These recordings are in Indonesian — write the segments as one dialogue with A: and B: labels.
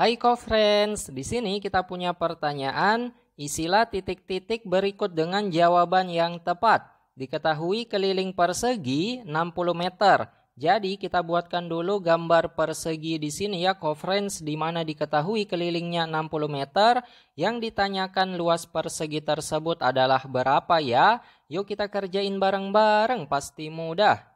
A: Hai co-friends, di sini kita punya pertanyaan, isilah titik-titik berikut dengan jawaban yang tepat. Diketahui keliling persegi 60 meter. Jadi kita buatkan dulu gambar persegi di sini ya co-friends di mana diketahui kelilingnya 60 meter. Yang ditanyakan luas persegi tersebut adalah berapa ya? Yuk kita kerjain bareng-bareng, pasti mudah.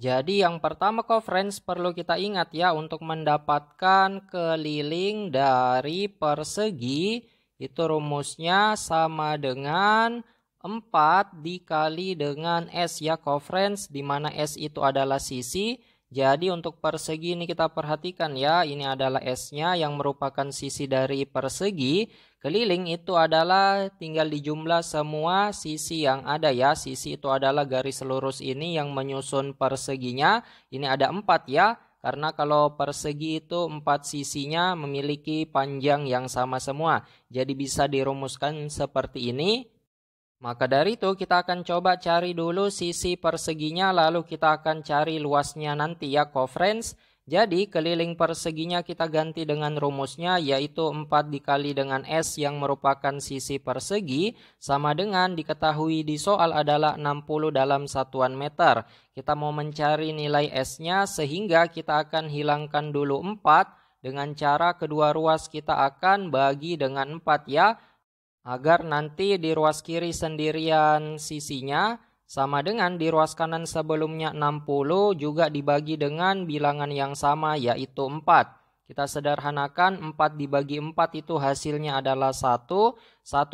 A: Jadi yang pertama conference perlu kita ingat ya untuk mendapatkan keliling dari persegi itu rumusnya sama dengan 4 dikali dengan S ya conference di mana S itu adalah sisi. Jadi untuk persegi ini kita perhatikan ya ini adalah S-nya yang merupakan sisi dari persegi. Keliling itu adalah tinggal dijumlah semua sisi yang ada ya. Sisi itu adalah garis lurus ini yang menyusun perseginya. Ini ada empat ya. Karena kalau persegi itu empat sisinya memiliki panjang yang sama semua. Jadi bisa dirumuskan seperti ini. Maka dari itu kita akan coba cari dulu sisi perseginya lalu kita akan cari luasnya nanti ya friends. Jadi keliling perseginya kita ganti dengan rumusnya yaitu 4 dikali dengan S yang merupakan sisi persegi sama dengan diketahui di soal adalah 60 dalam satuan meter. Kita mau mencari nilai S-nya sehingga kita akan hilangkan dulu 4 dengan cara kedua ruas kita akan bagi dengan 4 ya agar nanti di ruas kiri sendirian sisinya sama dengan di ruas kanan sebelumnya 60 juga dibagi dengan bilangan yang sama yaitu 4. Kita sederhanakan 4 dibagi 4 itu hasilnya adalah 1. 1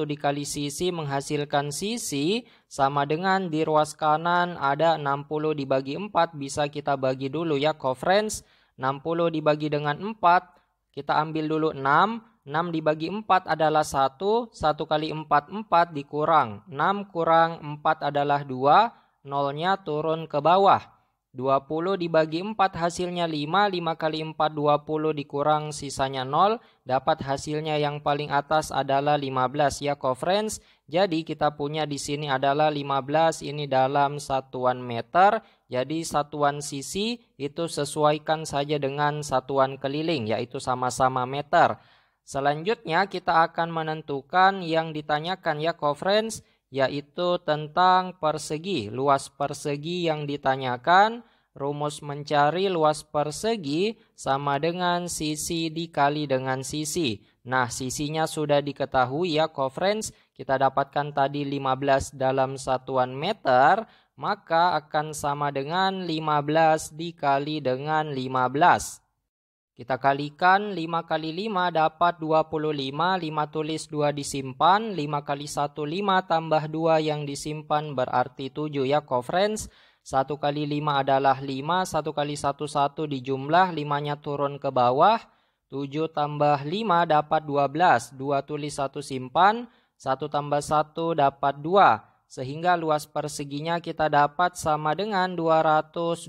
A: dikali sisi menghasilkan sisi sama dengan di ruas kanan ada 60 dibagi 4 bisa kita bagi dulu ya co-friends. 60 dibagi dengan 4 kita ambil dulu 6 6 dibagi 4 adalah 1, 1 kali 4, 4 dikurang. 6 kurang 4 adalah 2, nolnya turun ke bawah. 20 dibagi 4 hasilnya 5, 5 kali 4 20 dikurang sisanya 0, dapat hasilnya yang paling atas adalah 15 ya friends. Jadi kita punya di sini adalah 15 ini dalam satuan meter, jadi satuan sisi itu sesuaikan saja dengan satuan keliling yaitu sama-sama meter. Selanjutnya kita akan menentukan yang ditanyakan ya conference yaitu tentang persegi, luas persegi yang ditanyakan, rumus mencari luas persegi sama dengan sisi dikali dengan sisi. Nah, sisinya sudah diketahui ya conference, kita dapatkan tadi 15 dalam satuan meter, maka akan sama dengan 15 dikali dengan 15. Kita kalikan 5 kali 5 dapat 25, 5 tulis 2 disimpan, 5 kali 1 5 tambah 2 yang disimpan berarti 7 ya co friends. 1 kali 5 adalah 5, 1 kali 1 1 dijumlah, 5-nya turun ke bawah. 7 tambah 5 dapat 12, 2 tulis 1 simpan, 1 tambah 1 dapat 2 sehingga luas perseginya kita dapat sama dengan 225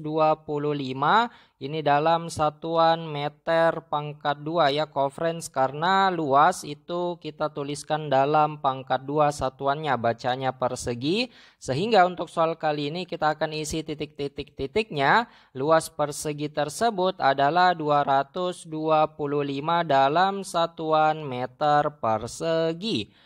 A: ini dalam satuan meter pangkat 2 ya conference karena luas itu kita tuliskan dalam pangkat 2 satuannya bacanya persegi sehingga untuk soal kali ini kita akan isi titik-titik-titiknya luas persegi tersebut adalah 225 dalam satuan meter persegi